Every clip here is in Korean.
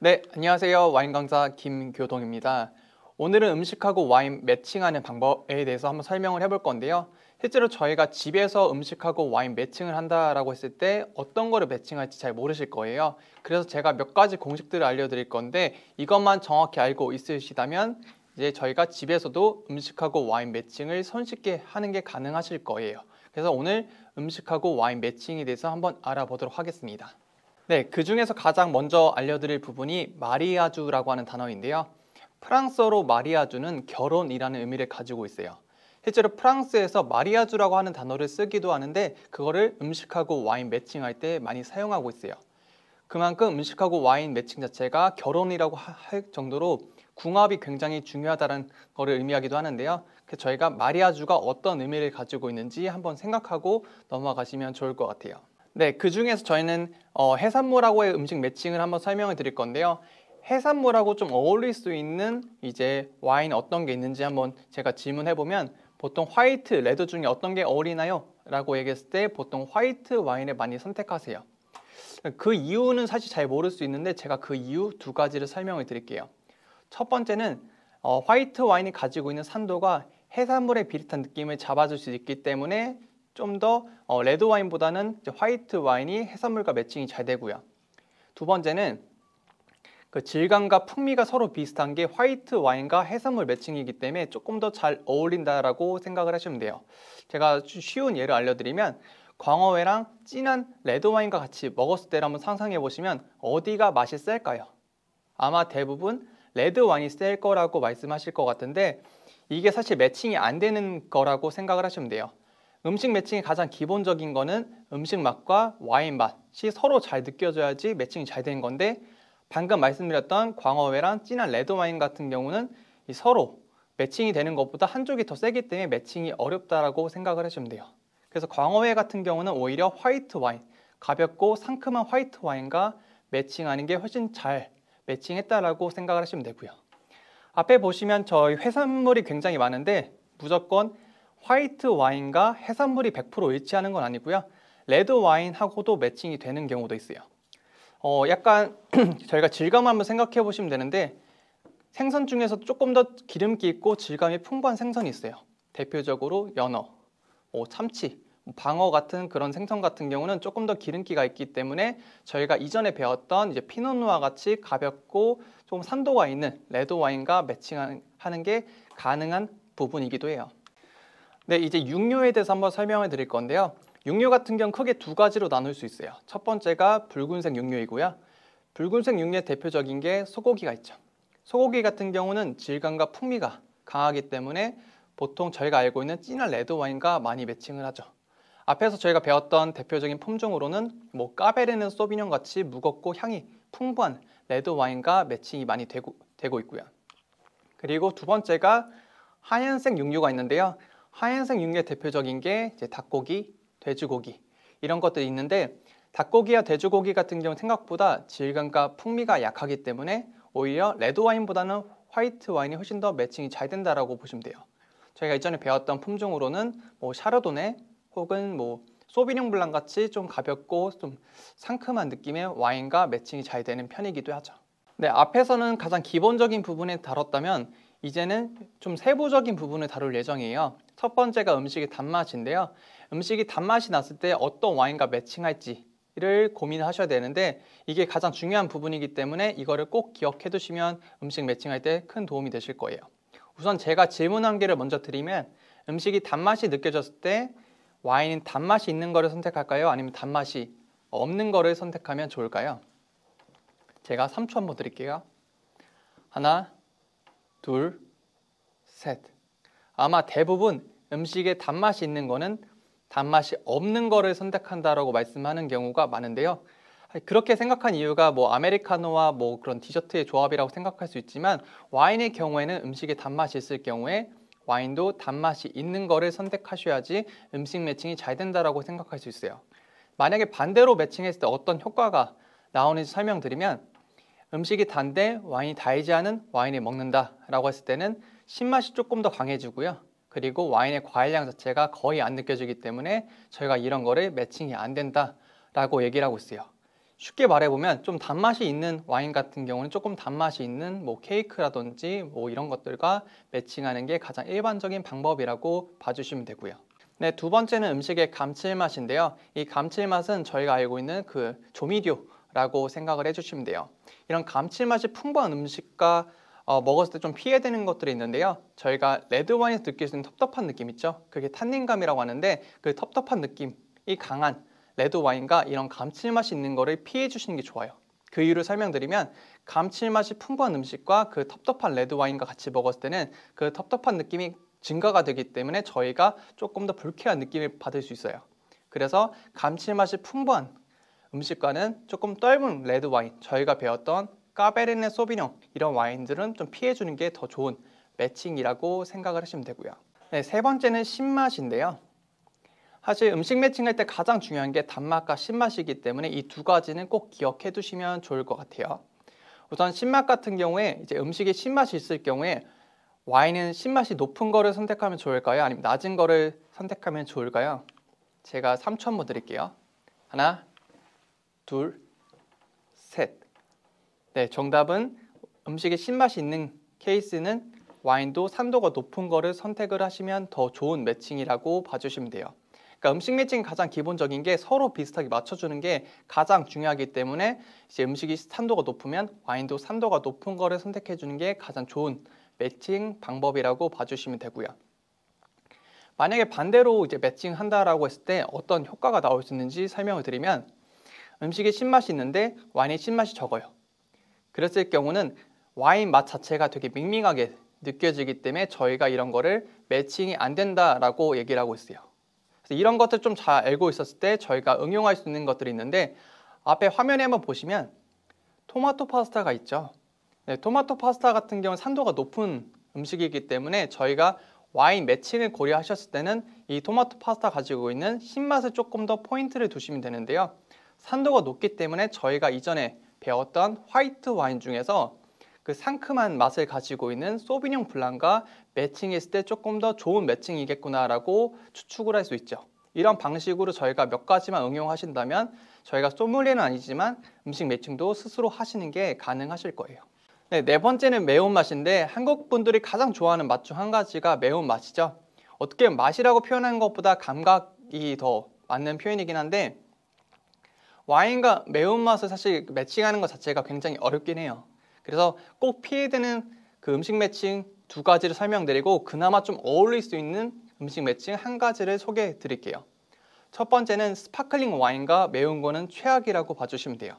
네, 안녕하세요. 와인 강사 김교동입니다. 오늘은 음식하고 와인 매칭하는 방법에 대해서 한번 설명을 해볼 건데요. 실제로 저희가 집에서 음식하고 와인 매칭을 한다라고 했을 때 어떤 거를 매칭할지 잘 모르실 거예요. 그래서 제가 몇 가지 공식들을 알려드릴 건데 이것만 정확히 알고 있으시다면 이제 저희가 집에서도 음식하고 와인 매칭을 손쉽게 하는 게 가능하실 거예요. 그래서 오늘 음식하고 와인 매칭에 대해서 한번 알아보도록 하겠습니다. 네, 그 중에서 가장 먼저 알려드릴 부분이 마리아주라고 하는 단어인데요. 프랑스어로 마리아주는 결혼이라는 의미를 가지고 있어요. 실제로 프랑스에서 마리아주라고 하는 단어를 쓰기도 하는데 그거를 음식하고 와인 매칭할 때 많이 사용하고 있어요. 그만큼 음식하고 와인 매칭 자체가 결혼이라고 할 정도로 궁합이 굉장히 중요하다는 것을 의미하기도 하는데요. 그래서 저희가 마리아주가 어떤 의미를 가지고 있는지 한번 생각하고 넘어가시면 좋을 것 같아요. 네, 그 중에서 저희는 어, 해산물하고의 음식 매칭을 한번 설명을 드릴 건데요. 해산물하고 좀 어울릴 수 있는 이제 와인 어떤 게 있는지 한번 제가 질문해 보면 보통 화이트, 레드 중에 어떤 게 어울리나요? 라고 얘기했을 때 보통 화이트 와인을 많이 선택하세요. 그 이유는 사실 잘 모를 수 있는데 제가 그 이유 두 가지를 설명을 드릴게요. 첫 번째는 어, 화이트 와인이 가지고 있는 산도가 해산물에비슷한 느낌을 잡아줄 수 있기 때문에 좀더 어, 레드 와인보다는 화이트 와인이 해산물과 매칭이 잘 되고요. 두 번째는 그 질감과 풍미가 서로 비슷한 게 화이트 와인과 해산물 매칭이기 때문에 조금 더 잘 어울린다라고 생각을 하시면 돼요. 제가 쉬운 예를 알려드리면 광어회랑 진한 레드 와인과 같이 먹었을 때를 한번 상상해 보시면 어디가 맛이 셀까요? 아마 대부분 레드 와인이 셀 거라고 말씀하실 것 같은데 이게 사실 매칭이 안 되는 거라고 생각을 하시면 돼요. 음식 매칭이 가장 기본적인 거는 음식 맛과 와인 맛이 서로 잘 느껴져야지 매칭이 잘 되는 건데 방금 말씀드렸던 광어회랑 진한 레드 와인 같은 경우는 서로 매칭이 되는 것보다 한쪽이 더 세기 때문에 매칭이 어렵다라고 생각을 해주면 돼요. 그래서 광어회 같은 경우는 오히려 화이트 와인, 가볍고 상큼한 화이트 와인과 매칭하는 게 훨씬 잘 매칭했다라고 생각을 하시면 되고요. 앞에 보시면 저희 해산물이 굉장히 많은데 무조건 화이트 와인과 해산물이 100% 일치하는 건 아니고요. 레드 와인하고도 매칭이 되는 경우도 있어요. 어, 약간 저희가 질감 한번 생각해 보시면 되는데 생선 중에서 조금 더 기름기 있고 질감이 풍부한 생선이 있어요. 대표적으로 연어, 뭐 참치, 뭐 방어 같은 그런 생선 같은 경우는 조금 더 기름기가 있기 때문에 저희가 이전에 배웠던 이제 피노누아 같이 가볍고 좀 산도가 있는 레드 와인과 매칭하는 게 가능한 부분이기도 해요. 네, 이제 육류에 대해서 한번 설명을 드릴 건데요. 육류 같은 경우 크게 두 가지로 나눌 수 있어요. 첫 번째가 붉은색 육류이고요. 붉은색 육류의 대표적인 게 소고기가 있죠. 소고기 같은 경우는 질감과 풍미가 강하기 때문에 보통 저희가 알고 있는 진한 레드 와인과 많이 매칭을 하죠. 앞에서 저희가 배웠던 대표적인 품종으로는 뭐 까베르는 소비뇽 같이 무겁고 향이 풍부한 레드 와인과 매칭이 많이 되고, 되고 있고요. 그리고 두 번째가 하얀색 육류가 있는데요. 하얀색 육류의 대표적인 게 이제 닭고기, 돼지고기 이런 것들이 있는데 닭고기와 돼지고기 같은 경우 생각보다 질감과 풍미가 약하기 때문에 오히려 레드 와인보다는 화이트 와인이 훨씬 더 매칭이 잘 된다라고 보시면 돼요. 저희가 이전에 배웠던 품종으로는 뭐 샤르도네 혹은 뭐 소비뇽 블랑 같이 좀 가볍고 좀 상큼한 느낌의 와인과 매칭이 잘 되는 편이기도 하죠. 네, 앞에서는 가장 기본적인 부분에 다뤘다면 이제는 좀 세부적인 부분을 다룰 예정이에요. 첫 번째가 음식의 단맛인데요. 음식이 단맛이 났을 때 어떤 와인과 매칭할지를 고민하셔야 되는데 이게 가장 중요한 부분이기 때문에 이거를 꼭 기억해 두시면 음식 매칭할 때 큰 도움이 되실 거예요. 우선 제가 질문 한 개를 먼저 드리면 음식이 단맛이 느껴졌을 때 와인은 단맛이 있는 거를 선택할까요? 아니면 단맛이 없는 거를 선택하면 좋을까요? 제가 3초 한번 드릴게요. 하나, 둘, 셋. 아마 대부분 음식에 단맛이 있는 거는 단맛이 없는 거를 선택한다라고 말씀하는 경우가 많은데요. 그렇게 생각한 이유가 뭐 아메리카노와 뭐 그런 디저트의 조합이라고 생각할 수 있지만 와인의 경우에는 음식에 단맛이 있을 경우에 와인도 단맛이 있는 거를 선택하셔야지 음식 매칭이 잘 된다라고 생각할 수 있어요. 만약에 반대로 매칭했을 때 어떤 효과가 나오는지 설명드리면 음식이 단데 와인이 달지 않은 와인을 먹는다 라고 했을 때는 신맛이 조금 더 강해지고요. 그리고 와인의 과일량 자체가 거의 안 느껴지기 때문에 저희가 이런 거를 매칭이 안 된다 라고 얘기를 하고 있어요. 쉽게 말해보면 좀 단맛이 있는 와인 같은 경우는 조금 단맛이 있는 뭐 케이크라든지 뭐 이런 것들과 매칭하는 게 가장 일반적인 방법이라고 봐주시면 되고요. 네, 두 번째는 음식의 감칠맛인데요. 이 감칠맛은 저희가 알고 있는 그 조미료 라고 생각을 해주시면 돼요. 이런 감칠맛이 풍부한 음식과 어, 먹었을 때 좀피해 되는 것들이 있는데요. 저희가 레드와인에서 느낄 수 있는 텁텁한 느낌 있죠? 그게 탄닌감이라고 하는데 그 텁텁한 느낌이 강한 레드와인과 이런 감칠맛이 있는 거를 피해 주시는 게 좋아요. 그 이유를 설명드리면 감칠맛이 풍부한 음식과 그 텁텁한 레드와인과 같이 먹었을 때는 그 텁텁한 느낌이 증가가 되기 때문에 저희가 조금 더 불쾌한 느낌을 받을 수 있어요. 그래서 감칠맛이 풍부한 음식과는 조금 떫은 레드 와인, 저희가 배웠던 까베르네 소비뇽 이런 와인들은 좀 피해주는 게 더 좋은 매칭이라고 생각을 하시면 되고요. 네, 세 번째는 신맛인데요. 사실 음식 매칭할 때 가장 중요한 게 단맛과 신맛이기 때문에 이 두 가지는 꼭 기억해 두시면 좋을 것 같아요. 우선 신맛 같은 경우에 이제 음식에 신맛이 있을 경우에 와인은 신맛이 높은 거를 선택하면 좋을까요? 아니면 낮은 거를 선택하면 좋을까요? 제가 3초 한번 드릴게요. 하나, 둘, 셋. 네, 정답은 음식에 신맛이 있는 케이스는 와인도 산도가 높은 거를 선택을 하시면 더 좋은 매칭이라고 봐주시면 돼요. 그러니까 음식 매칭 이 가장 기본적인 게 서로 비슷하게 맞춰주는 게 가장 중요하기 때문에 이제 음식이 산도가 높으면 와인도 산도가 높은 거를 선택해 주는 게 가장 좋은 매칭 방법이라고 봐주시면 되고요. 만약에 반대로 이제 매칭한다라고 했을 때 어떤 효과가 나올 수 있는지 설명을 드리면 음식에 신맛이 있는데 와인의 신맛이 적어요. 그랬을 경우는 와인 맛 자체가 되게 밍밍하게 느껴지기 때문에 저희가 이런 거를 매칭이 안 된다라고 얘기를 하고 있어요. 그래서 이런 것들 좀 잘 알고 있었을 때 저희가 응용할 수 있는 것들이 있는데 앞에 화면에 한번 보시면 토마토 파스타가 있죠. 네, 토마토 파스타 같은 경우는 산도가 높은 음식이기 때문에 저희가 와인 매칭을 고려하셨을 때는 이 토마토 파스타 가지고 있는 신맛을 조금 더 포인트를 두시면 되는데요. 산도가 높기 때문에 저희가 이전에 배웠던 화이트 와인 중에서 그 상큼한 맛을 가지고 있는 소비뇽 블랑과 매칭했을 때 조금 더 좋은 매칭이겠구나라고 추측을 할 수 있죠. 이런 방식으로 저희가 몇 가지만 응용하신다면 저희가 소믈리에는 아니지만 음식 매칭도 스스로 하시는 게 가능하실 거예요. 네, 네 번째는 매운맛인데 한국 분들이 가장 좋아하는 맛 중 한 가지가 매운맛이죠. 어떻게 맛이라고 표현하는 것보다 감각이 더 맞는 표현이긴 한데 와인과 매운맛을 사실 매칭하는 것 자체가 굉장히 어렵긴 해요. 그래서 꼭 피해야 되는 그 음식 매칭 두 가지를 설명드리고 그나마 좀 어울릴 수 있는 음식 매칭 한 가지를 소개해 드릴게요. 첫 번째는 스파클링 와인과 매운 거는 최악이라고 봐주시면 돼요.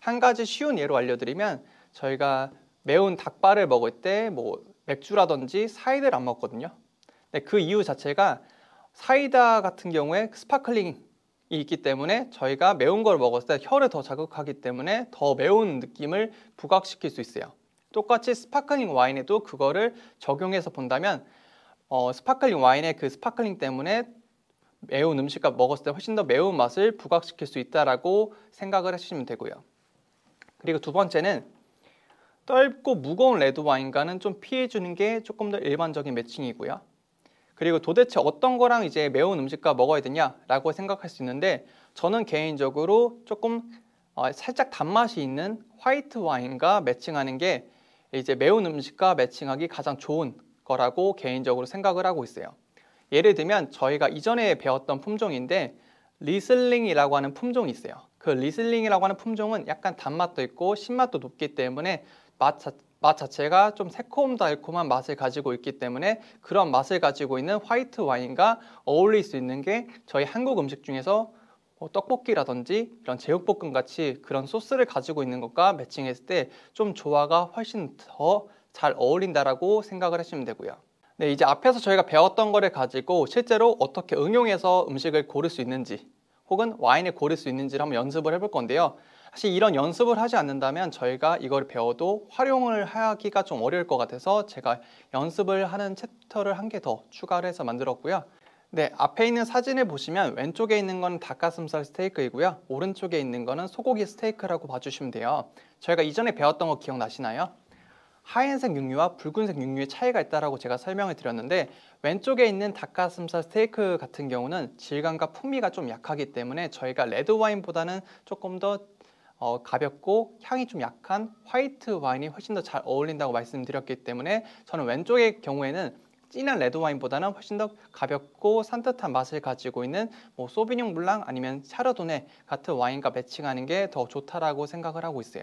한 가지 쉬운 예로 알려드리면 저희가 매운 닭발을 먹을 때 뭐 맥주라든지 사이다를 안 먹거든요. 근데 그 이유 자체가 사이다 같은 경우에 스파클링 있기 때문에 저희가 매운 걸 먹었을 때 혀를 더 자극하기 때문에 더 매운 느낌을 부각시킬 수 있어요. 똑같이 스파클링 와인에도 그거를 적용해서 본다면 어, 스파클링 와인의 그 스파클링 때문에 매운 음식과 먹었을 때 훨씬 더 매운 맛을 부각시킬 수 있다라고 생각을 하시면 되고요. 그리고 두 번째는 떫고 무거운 레드 와인과는 좀 피해주는 게 조금 더 일반적인 매칭이고요. 그리고 도대체 어떤 거랑 이제 매운 음식과 먹어야 되냐라고 생각할 수 있는데 저는 개인적으로 조금 어, 살짝 단맛이 있는 화이트 와인과 매칭하는 게 이제 매운 음식과 매칭하기 가장 좋은 거라고 개인적으로 생각을 하고 있어요. 예를 들면 저희가 이전에 배웠던 품종인데 리슬링이라고 하는 품종이 있어요. 그 리슬링이라고 하는 품종은 약간 단맛도 있고 신맛도 높기 때문에 맛, 맛 자체가 좀 새콤달콤한 맛을 가지고 있기 때문에 그런 맛을 가지고 있는 화이트 와인과 어울릴 수 있는 게 저희 한국 음식 중에서 뭐 떡볶이라든지 이런 제육볶음 같이 그런 소스를 가지고 있는 것과 매칭했을 때 좀 조화가 훨씬 더 잘 어울린다라고 생각을 하시면 되고요. 네, 이제 앞에서 저희가 배웠던 거를 가지고 실제로 어떻게 응용해서 음식을 고를 수 있는지 혹은 와인을 고를 수 있는지를 한번 연습을 해볼 건데요. 사실 이런 연습을 하지 않는다면 저희가 이걸 배워도 활용을 하기가 좀 어려울 것 같아서 제가 연습을 하는 챕터를 한 개 더 추가를 해서 만들었고요. 네, 앞에 있는 사진을 보시면 왼쪽에 있는 건 닭가슴살 스테이크이고요. 오른쪽에 있는 거는 소고기 스테이크라고 봐주시면 돼요. 저희가 이전에 배웠던 거 기억나시나요? 하얀색 육류와 붉은색 육류의 차이가 있다고 제가 설명을 드렸는데 왼쪽에 있는 닭가슴살 스테이크 같은 경우는 질감과 풍미가 좀 약하기 때문에 저희가 레드와인보다는 조금 더 어, 가볍고 향이 좀 약한 화이트 와인이 훨씬 더 잘 어울린다고 말씀드렸기 때문에 저는 왼쪽의 경우에는 진한 레드 와인보다는 훨씬 더 가볍고 산뜻한 맛을 가지고 있는 뭐 소비뇽 블랑 아니면 샤르도네 같은 와인과 매칭하는 게 더 좋다라고 생각을 하고 있어요.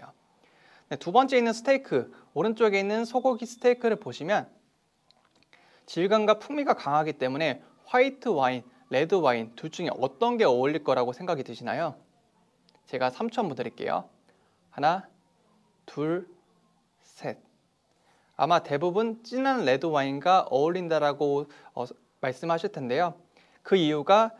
네, 두 번째 있는 스테이크, 오른쪽에 있는 소고기 스테이크를 보시면 질감과 풍미가 강하기 때문에 화이트 와인, 레드 와인 둘 중에 어떤 게 어울릴 거라고 생각이 드시나요? 제가 3초 보드릴게요 하나, 둘, 셋. 아마 대부분 진한 레드 와인과 어울린다라고 어, 말씀하실 텐데요. 그 이유가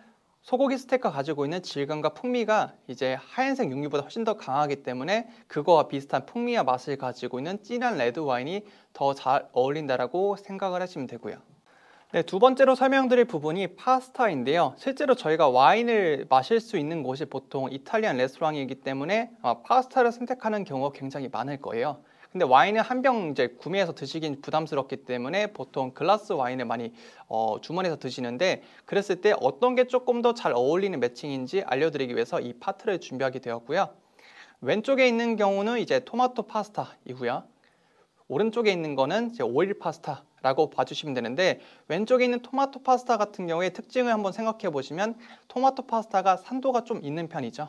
소고기 스테이크가 가지고 있는 질감과 풍미가 이제 하얀색 육류보다 훨씬 더 강하기 때문에 그거와 비슷한 풍미와 맛을 가지고 있는 진한 레드 와인이 더 잘 어울린다라고 생각을 하시면 되고요. 네, 두 번째로 설명드릴 부분이 파스타인데요. 실제로 저희가 와인을 마실 수 있는 곳이 보통 이탈리안 레스토랑이기 때문에 어, 파스타를 선택하는 경우가 굉장히 많을 거예요. 근데 와인은 한병 이제 구매해서 드시긴 부담스럽기 때문에 보통 글라스 와인을 많이 어, 주문해서 드시는데 그랬을 때 어떤 게 조금 더 잘 어울리는 매칭인지 알려드리기 위해서 이 파트를 준비하게 되었고요. 왼쪽에 있는 경우는 이제 토마토 파스타이고요. 오른쪽에 있는 거는 이제 오일 파스타 라고 봐주시면 되는데 왼쪽에 있는 토마토 파스타 같은 경우에 특징을 한번 생각해 보시면 토마토 파스타가 산도가 좀 있는 편이죠.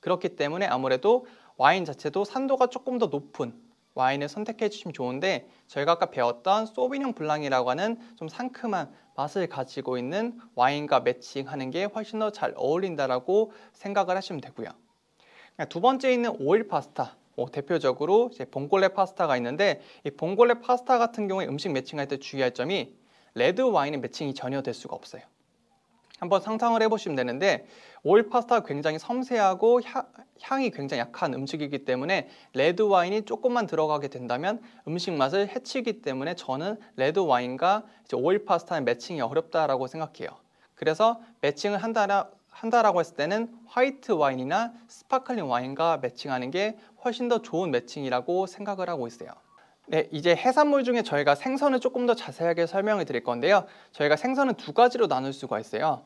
그렇기 때문에 아무래도 와인 자체도 산도가 조금 더 높은 와인을 선택해 주시면 좋은데 저희가 아까 배웠던 소비뇽 블랑이라고 하는 좀 상큼한 맛을 가지고 있는 와인과 매칭하는 게 훨씬 더 잘 어울린다라고 생각을 하시면 되고요. 그러니까 두 번째 있는 오일 파스타 어, 대표적으로 이제 봉골레 파스타가 있는데 이 봉골레 파스타 같은 경우에 음식 매칭할 때 주의할 점이 레드 와인의 매칭이 전혀 될 수가 없어요. 한번 상상을 해보시면 되는데 오일 파스타가 굉장히 섬세하고 향, 향이 굉장히 약한 음식이기 때문에 레드 와인이 조금만 들어가게 된다면 음식 맛을 해치기 때문에 저는 레드 와인과 오일 파스타의 매칭이 어렵다라고 생각해요. 그래서 매칭을 한다라 한다라고 했을 때는 화이트 와인이나 스파클링 와인과 매칭하는 게 훨씬 더 좋은 매칭이라고 생각을 하고 있어요. 네, 이제 해산물 중에 저희가 생선을 조금 더 자세하게 설명해 드릴 건데요. 저희가 생선은 두 가지로 나눌 수가 있어요.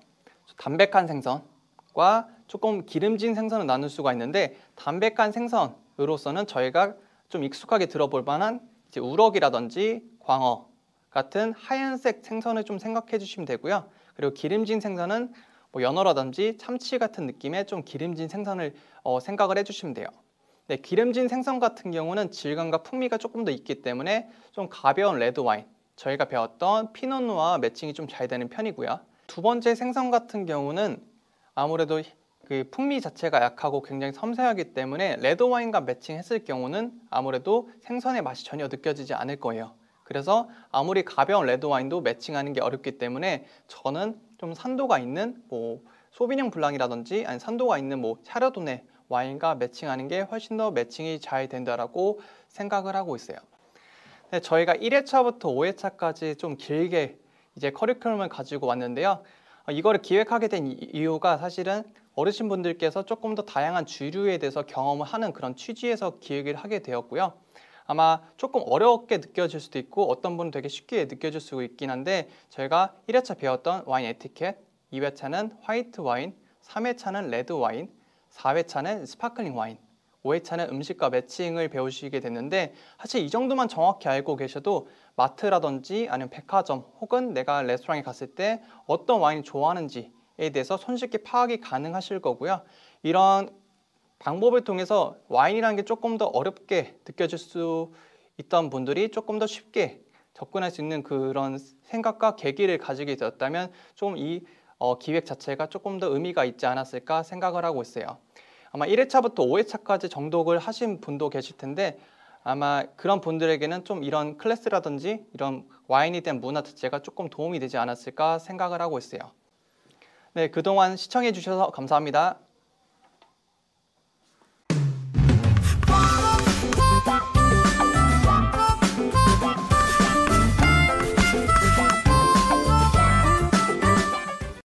담백한 생선과 조금 기름진 생선을 나눌 수가 있는데 담백한 생선으로서는 저희가 좀 익숙하게 들어볼 만한 이제 우럭이라든지 광어 같은 하얀색 생선을 좀 생각해 주시면 되고요. 그리고 기름진 생선은 뭐 연어라든지 참치 같은 느낌의 좀 기름진 생선을 어, 생각을 해주시면 돼요. 네, 기름진 생선 같은 경우는 질감과 풍미가 조금 더 있기 때문에 좀 가벼운 레드 와인, 저희가 배웠던 피노누와 매칭이 좀 잘 되는 편이고요. 두 번째 생선 같은 경우는 아무래도 그 풍미 자체가 약하고 굉장히 섬세하기 때문에 레드 와인과 매칭했을 경우는 아무래도 생선의 맛이 전혀 느껴지지 않을 거예요. 그래서 아무리 가벼운 레드 와인도 매칭하는 게 어렵기 때문에 저는 좀 산도가 있는 뭐 소비뇽 블랑이라든지 아니 산도가 있는 뭐 샤르도네 와인과 매칭하는 게 훨씬 더 매칭이 잘 된다라고 생각을 하고 있어요. 네, 저희가 1회차부터 5회차까지 좀 길게 이제 커리큘럼을 가지고 왔는데요. 어, 이거를 기획하게 된 이유가 사실은 어르신분들께서 조금 더 다양한 주류에 대해서 경험을 하는 그런 취지에서 기획을 하게 되었고요. 아마 조금 어렵게 느껴질 수도 있고 어떤 분은 되게 쉽게 느껴질 수 있긴 한데 저희가 1회차 배웠던 와인 에티켓, 2회차는 화이트 와인, 3회차는 레드 와인, 4회차는 스파클링 와인, 5회차는 음식과 매칭을 배우시게 됐는데 사실 이 정도만 정확히 알고 계셔도 마트라든지 아니면 백화점 혹은 내가 레스토랑에 갔을 때 어떤 와인을 좋아하는지에 대해서 손쉽게 파악이 가능하실 거고요. 이런 방법을 통해서 와인이라는 게 조금 더 어렵게 느껴질 수 있던 분들이 조금 더 쉽게 접근할 수 있는 그런 생각과 계기를 가지게 되었다면 좀이 어, 기획 자체가 조금 더 의미가 있지 않았을까 생각을 하고 있어요. 아마 1회차부터 5회차까지 정독을 하신 분도 계실 텐데 아마 그런 분들에게는 좀 이런 클래스라든지 이런 와인이 된 문화 자체가 조금 도움이 되지 않았을까 생각을 하고 있어요. 네, 그동안 시청해 주셔서 감사합니다.